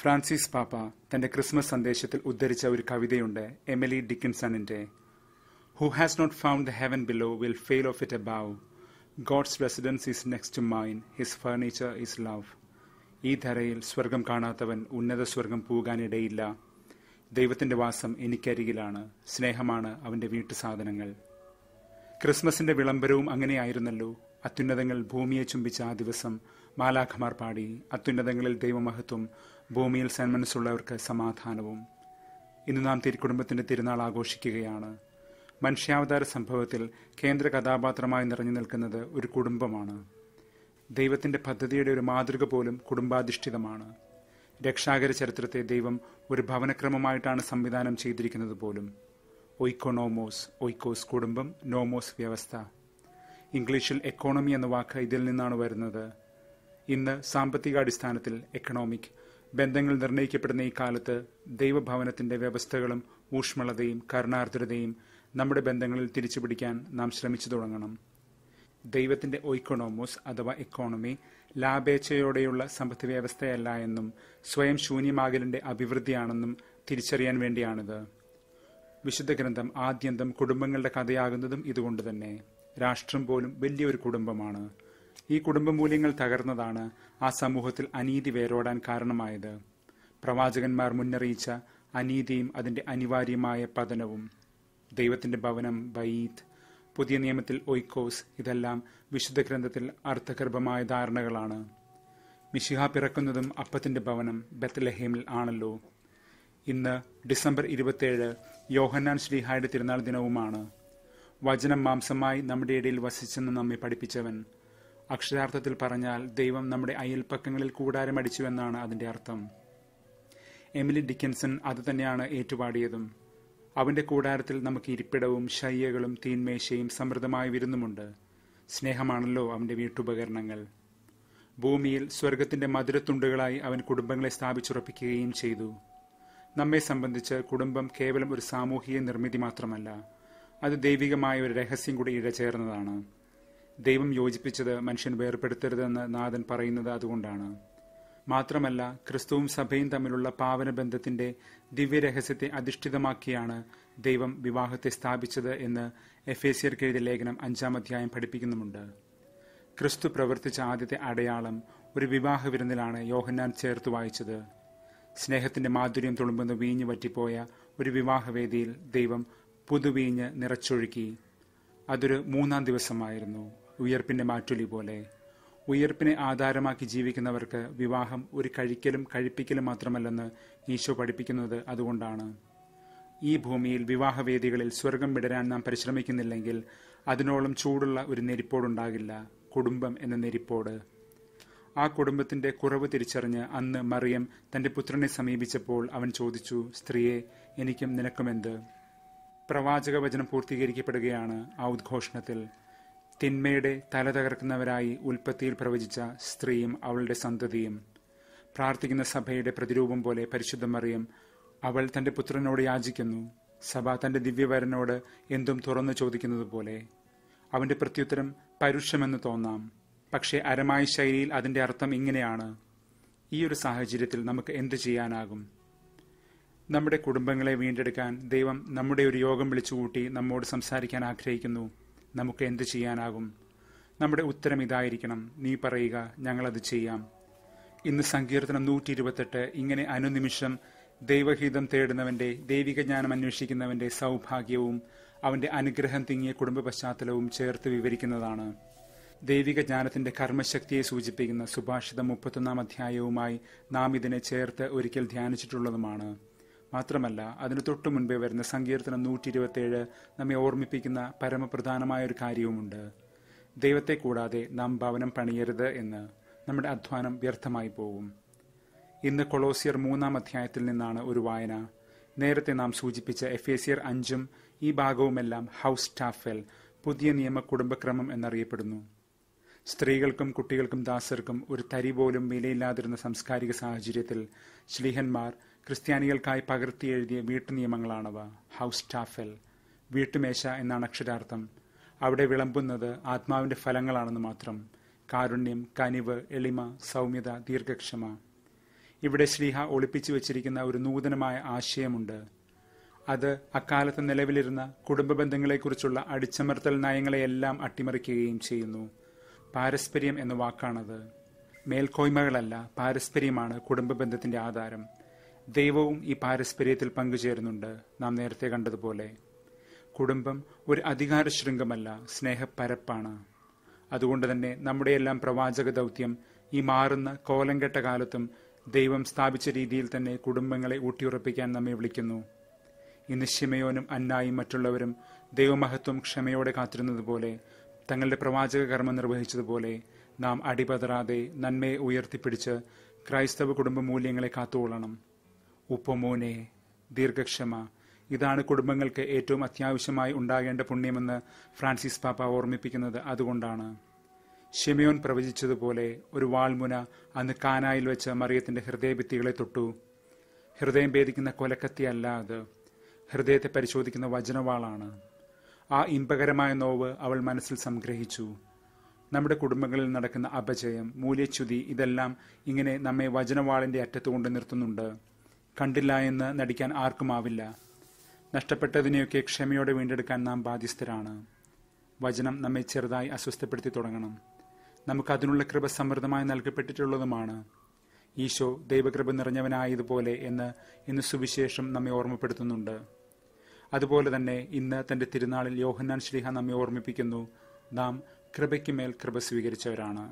Francis പാപ്പ തന്റെ Christmas സന്ദേശത്തിൽ ഉദ്ധരിച്ച ഒരു കവിതയുണ്ട് എമിലി ഡിക്കിൻസണിന്റെ who has not found the heaven below will fail of it above God's residence is next to mine his furniture is love ഈ ധരയിൽ സ്വർഗം കാണാത്തവൻ ഉന്നത സ്വർഗം പോകാനിടയില്ല ദൈവത്തിന്റെ വാസം എനിക്കരികിലാണ് സ്നേഹമാണ് അവന്റെ വീട്ടു സാധനങ്ങൾ ക്രിസ്മസിന്റെ വിളംബരവും അങ്ങനെയായിരുന്നല്ലോ അത്യുന്നതങ്ങൾ ഭൂമിയെ ചുംബിച്ച ആ ദിവസം മാലാഖമാർ പാടി അത്യുന്നതങ്ങളിൽ ദൈവമഹത്വം ഭൂമിയിൽ സന്മനസ്സുള്ളവർക്ക് സമാധാനവും ഇന്ന് നാം തിരുക്കുടുംബത്തിന്റെ തിരുനാൾ ആഘോഷിക്കുകയാണ് മനുഷ്യാവതാര സംഭവത്തിൽ കേന്ദ്ര കഥാപാത്രമായി നിറഞ്ഞു നിൽക്കുന്നത് ഒരു കുടുംബമാണ് ദൈവത്തിന്റെ പദ്ധതിയുടെ ഒരു മാതൃക പോലും കുടുംബാധിഷ്ഠിതമാണ് രക്ഷാകര ചരിത്രത്തെ ദൈവം ഒരു ഭവനക്രമമായിട്ടാണ് സംവിധാനം ചെയ്തിരിക്കുന്നത് പോലും ഒയ്ക്കോണോമോസ് ഒയ്ക്കോസ് കുടുംബം നോമോസ് വ്യവസ്ഥ ഇംഗ്ലീഷിൽ എക്കോണമി എന്ന വാക്ക് ഇതിൽ നിന്നാണ് വരുന്നത് ഇന്ന് സാമ്പത്തിക അടിസ്ഥാനത്തിൽ എക്കണോമിക് ബന്ധങ്ങൾ നിർണയിക്കപ്പെടുന്ന ഈ കാലത്ത് ദൈവഭവനത്തിന്റെ വ്യവസ്ഥകളും ഊഷ്മളതയും കരുണാർദ്രതയും നമ്മുടെ ബന്ധങ്ങളിൽ തിരിച്ചുപിടിക്കാൻ നാം ശ്രമിച്ചു തുടങ്ങണം ദൈവത്തിന്റെ ഒയ്ക്കണോമോസ് അഥവാ എക്കോണമി ലാഭേച്ഛയോടെയുള്ള സമ്പദ് വ്യവസ്ഥയല്ല എന്നും സ്വയം ശൂന്യമാകലിന്റെ അഭിവൃദ്ധിയാണെന്നും തിരിച്ചറിയാൻ വേണ്ടിയാണിത് വിശുദ്ധ ഗ്രന്ഥം ആദ്യന്തം കുടുംബങ്ങളുടെ കഥയാകുന്നതും ഇതുകൊണ്ട് തന്നെ രാഷ്ട്രം പോലും വലിയൊരു കുടുംബമാണ് ഈ കുടുംബമൂല്യങ്ങൾ തകർന്നതാണ് ആ സമൂഹത്തിൽ അനീതി വേരോടാൻ കാരണമായത് പ്രവാചകന്മാർ മുന്നറിയിച്ച അനീതിയും അതിന്റെ അനിവാര്യമായ പതനവും ദൈവത്തിന്റെ ഭവനം ബൈത്ത് പുതിയ നിയമത്തിൽ ഒയ്ക്കോസ് ഇതെല്ലാം വിശുദ്ധ ഗ്രന്ഥത്തിൽ അർത്ഥഗർഭമായ ധാരണകളാണ് മിഷിഹ പിറക്കുന്നതും അപ്പത്തിന്റെ ഭവനം ബത്ലഹേമിൽ ആണല്ലോ ഇന്ന് ഡിസംബർ ഇരുപത്തിയേഴ് യോഹന്നാൻ ശ്രീഹായുടെ തിരുനാൾ ദിനവുമാണ് വചനം മാംസമായി നമ്മുടെ ഇടയിൽ വസിച്ചെന്ന് നമ്മെ പഠിപ്പിച്ചവൻ അക്ഷരാർത്ഥത്തിൽ പറഞ്ഞാൽ ദൈവം നമ്മുടെ അയൽപ്പക്കങ്ങളിൽ കൂടാരമടിച്ചുവെന്നാണ് അതിന്റെ അർത്ഥം എമിലി ഡിക്കൻസൺ അത് തന്നെയാണ് ഏറ്റുപാടിയതും അവന്റെ കൂടാരത്തിൽ നമുക്ക് ഇരിപ്പിടവും ശയ്യകളും തീന്മേശയും സമൃദ്ധമായ വിരുന്നുമുണ്ട് സ്നേഹമാണല്ലോ അവന്റെ വീട്ടുപകരണങ്ങൾ ഭൂമിയിൽ സ്വർഗത്തിന്റെ മധുരത്തുണ്ടുകളായി അവൻ കുടുംബങ്ങളെ സ്ഥാപിച്ചുറപ്പിക്കുകയും ചെയ്തു നമ്മെ സംബന്ധിച്ച് കുടുംബം കേവലം ഒരു സാമൂഹിക നിർമ്മിതി മാത്രമല്ല അത് ദൈവികമായ ഒരു രഹസ്യം കൂടി ഇഴചേർന്നതാണ് ദൈവം യോജിപ്പിച്ചത് മനുഷ്യൻ വേർപ്പെടുത്തരുതെന്ന് നാഥൻ പറയുന്നത് അതുകൊണ്ടാണ് മാത്രമല്ല ക്രിസ്തുവും സഭയും തമ്മിലുള്ള പാവനബന്ധത്തിന്റെ ദിവ്യരഹസ്യത്തെ അധിഷ്ഠിതമാക്കിയാണ് ദൈവം വിവാഹത്തെ സ്ഥാപിച്ചത് എന്ന് എഫേസിയർക്ക് എഴുതിയ ലേഖനം അഞ്ചാം അധ്യായം പഠിപ്പിക്കുന്നുമുണ്ട് ക്രിസ്തു പ്രവർത്തിച്ച ആദ്യത്തെ അടയാളം ഒരു വിവാഹ വിരുന്നിലാണ് യോഹന്നാൻ ചേർത്ത് വായിച്ചത് സ്നേഹത്തിന്റെ മാധുര്യം തുളുമ്പെന്ന് വീഞ്ഞു പറ്റിപ്പോയ ഒരു വിവാഹവേദിയിൽ ദൈവം പുതുവീഞ്ഞ് നിറച്ചൊഴുക്കി അതൊരു മൂന്നാം ദിവസമായിരുന്നു ഉയർപ്പിന്റെ മാറ്റൊലി പോലെ ഉയർപ്പിനെ ആധാരമാക്കി ജീവിക്കുന്നവർക്ക് വിവാഹം ഒരു കഴിക്കലും കഴിപ്പിക്കലും മാത്രമല്ലെന്ന് ഈശോ പഠിപ്പിക്കുന്നത് അതുകൊണ്ടാണ് ഈ ഭൂമിയിൽ വിവാഹവേദികളിൽ സ്വർഗം വിടരാൻ നാം പരിശ്രമിക്കുന്നില്ലെങ്കിൽ അതിനോളം ചൂടുള്ള ഒരു നെരിപ്പോടുണ്ടാകില്ല കുടുംബം എന്ന നെരിപ്പോട് ആ കുടുംബത്തിന്റെ കുറവ് തിരിച്ചറിഞ്ഞ് അന്ന് മറിയം തന്റെ പുത്രനെ സമീപിച്ചപ്പോൾ അവൻ ചോദിച്ചു സ്ത്രീയെ എനിക്കും നിനക്കുമെന്ത് പ്രവാചക വചനം പൂർത്തീകരിക്കപ്പെടുകയാണ് ആ ഉദ്ഘോഷണത്തിൽ തിന്മയുടെ തല തകർക്കുന്നവരായി ഉൽപ്പത്തിയിൽ പ്രവചിച്ച സ്ത്രീയും അവളുടെ സന്തതിയും പ്രാർത്ഥിക്കുന്ന സഭയുടെ പ്രതിരൂപം പോലെ മറിയം അവൾ തന്റെ പുത്രനോട് യാചിക്കുന്നു സഭ തന്റെ ദിവ്യവരനോട് എന്തും തുറന്നു ചോദിക്കുന്നത് പോലെ അവന്റെ പ്രത്യുത്തരം പരുഷമെന്ന് തോന്നാം പക്ഷേ അരമായ ശൈലിയിൽ അതിന്റെ അർത്ഥം ഇങ്ങനെയാണ് ഈ ഒരു സാഹചര്യത്തിൽ നമുക്ക് എന്തു ചെയ്യാനാകും നമ്മുടെ കുടുംബങ്ങളെ വീണ്ടെടുക്കാൻ ദൈവം നമ്മുടെ ഒരു യോഗം വിളിച്ചുകൂട്ടി നമ്മോട് സംസാരിക്കാൻ ആഗ്രഹിക്കുന്നു നമുക്ക് എന്ത് ചെയ്യാനാകും നമ്മുടെ ഉത്തരം ഇതായിരിക്കണം നീ പറയുക ഞങ്ങളത് ചെയ്യാം ഇന്ന് സങ്കീർത്തനം നൂറ്റി ഇരുപത്തെട്ട് ഇങ്ങനെ അനുനിമിഷം ദൈവഹിതം തേടുന്നവന്റെ ദൈവിക ജ്ഞാനം അന്വേഷിക്കുന്നവന്റെ സൗഭാഗ്യവും അവന്റെ അനുഗ്രഹം തിങ്ങിയ കുടുംബ പശ്ചാത്തലവും ചേർത്ത് വിവരിക്കുന്നതാണ് ദൈവിക ജ്ഞാനത്തിന്റെ കർമ്മശക്തിയെ സൂചിപ്പിക്കുന്ന സുഭാഷിതം മുപ്പത്തൊന്നാം അധ്യായവുമായി നാം ഇതിനെ ചേർത്ത് ഒരിക്കൽ ധ്യാനിച്ചിട്ടുള്ളതുമാണ് മാത്രമല്ല അതിന് തൊട്ടു മുൻപേ വരുന്ന സങ്കീർത്തനം നൂറ്റി ഇരുപത്തേഴ് നമ്മെ ഓർമ്മിപ്പിക്കുന്ന പരമപ്രധാനമായ ഒരു കാര്യവുമുണ്ട് ദൈവത്തെ കൂടാതെ നാം ഭവനം പണിയരുത് എന്ന് നമ്മുടെ അധ്വാനം വ്യർത്ഥമായി പോകും ഇന്ന് കൊളോസിയർ മൂന്നാം അധ്യായത്തിൽ നിന്നാണ് ഒരു വായന നേരത്തെ നാം സൂചിപ്പിച്ച സിയർ അഞ്ചും ഈ ഭാഗവുമെല്ലാം ഹൗസ് സ്റ്റാഫൽ പുതിയ നിയമ കുടുംബക്രമം എന്നറിയപ്പെടുന്നു സ്ത്രീകൾക്കും കുട്ടികൾക്കും ദാസർക്കും ഒരു തരി പോലും വിലയില്ലാതിരുന്ന സാംസ്കാരിക സാഹചര്യത്തിൽ ശ്ലീഹന്മാർ ക്രിസ്ത്യാനികൾക്കായി പകർത്തി എഴുതിയ വീട്ടു നിയമങ്ങളാണവ ഹൗസ് ടാഫൽ വീട്ടുമേശ എന്നാണ് അക്ഷരാർത്ഥം അവിടെ വിളമ്പുന്നത് ആത്മാവിന്റെ ഫലങ്ങളാണെന്ന് മാത്രം കാരുണ്യം കനിവ് എളിമ സൗമ്യത ദീർഘക്ഷമ ഇവിടെ ശ്രീഹ ഒളിപ്പിച്ചു വച്ചിരിക്കുന്ന ഒരു നൂതനമായ ആശയമുണ്ട് അത് അക്കാലത്ത് നിലവിലിരുന്ന കുടുംബ ബന്ധങ്ങളെക്കുറിച്ചുള്ള അടിച്ചമർത്തൽ നയങ്ങളെയെല്ലാം അട്ടിമറിക്കുകയും ചെയ്യുന്നു പാരസ്പര്യം എന്ന വാക്കാണത് മേൽക്കോയ്മകളല്ല പാരസ്പര്യമാണ് കുടുംബ ബന്ധത്തിന്റെ ആധാരം ദൈവവും ഈ പാരസ്പര്യത്തിൽ പങ്കുചേരുന്നുണ്ട് നാം നേരത്തെ കണ്ടതുപോലെ കുടുംബം ഒരു അധികാര ശൃംഖമല്ല സ്നേഹപ്പരപ്പാണ് അതുകൊണ്ട് തന്നെ നമ്മുടെയെല്ലാം പ്രവാചക ദൗത്യം ഈ മാറുന്ന കോലംകെട്ട കാലത്തും ദൈവം സ്ഥാപിച്ച രീതിയിൽ തന്നെ കുടുംബങ്ങളെ ഊട്ടിയുറപ്പിക്കാൻ നമ്മെ വിളിക്കുന്നു ഇന്ന് ശിമയോനും അന്നായും മറ്റുള്ളവരും ദൈവമഹത്വം ക്ഷമയോടെ കാത്തിരുന്നതുപോലെ തങ്ങളുടെ പ്രവാചക കർമ്മം നിർവഹിച്ചതുപോലെ നാം അടിപതറാതെ നന്മയെ ഉയർത്തിപ്പിടിച്ച് ക്രൈസ്തവ കുടുംബ മൂല്യങ്ങളെ കാത്തുകൊള്ളണം ഉപ്പുമോനെ ദീർഘക്ഷമ ഇതാണ് കുടുംബങ്ങൾക്ക് ഏറ്റവും അത്യാവശ്യമായി ഉണ്ടാകേണ്ട പുണ്യമെന്ന് ഫ്രാൻസിസ് പാപ്പ ഓർമ്മിപ്പിക്കുന്നത് അതുകൊണ്ടാണ് ഷെമിയോൻ പ്രവചിച്ചതുപോലെ ഒരു വാൾമുന അന്ന് കാനായിൽ വെച്ച് മറിയത്തിന്റെ ഹൃദയഭിത്തികളെ തൊട്ടു ഹൃദയം ഭേദിക്കുന്ന കൊലക്കത്തിയല്ല അത് ഹൃദയത്തെ പരിശോധിക്കുന്ന വചനവാളാണ് ആ ഇമ്പകരമായ നോവ് അവൾ മനസ്സിൽ സംഗ്രഹിച്ചു നമ്മുടെ കുടുംബങ്ങളിൽ നടക്കുന്ന അപജയം മൂല്യച്യുതി ഇതെല്ലാം ഇങ്ങനെ നമ്മെ വചനവാളിന്റെ അറ്റത്ത് കൊണ്ടു നിർത്തുന്നുണ്ട് കണ്ടില്ല എന്ന് നടിക്കാൻ ആർക്കുമാവില്ല നഷ്ടപ്പെട്ടതിനെയൊക്കെ ക്ഷമയോടെ വീണ്ടെടുക്കാൻ നാം ബാധ്യസ്ഥരാണ് വചനം നമ്മെ ചെറുതായി അസ്വസ്ഥപ്പെടുത്തി തുടങ്ങണം നമുക്കതിനുള്ള കൃപ സമൃദ്ധമായി നൽകപ്പെട്ടിട്ടുള്ളതുമാണ് ഈശോ ദൈവകൃപ നിറഞ്ഞവനായതുപോലെ എന്ന് ഇന്ന് സുവിശേഷം നമ്മെ ഓർമ്മപ്പെടുത്തുന്നുണ്ട് അതുപോലെ തന്നെ ഇന്ന് തന്റെ തിരുനാളിൽ യോഹന്നാൻ ശ്രീഹ നമ്മെ ഓർമ്മിപ്പിക്കുന്നു നാം കൃപയ്ക്കുമേൽ കൃപ സ്വീകരിച്ചവരാണ്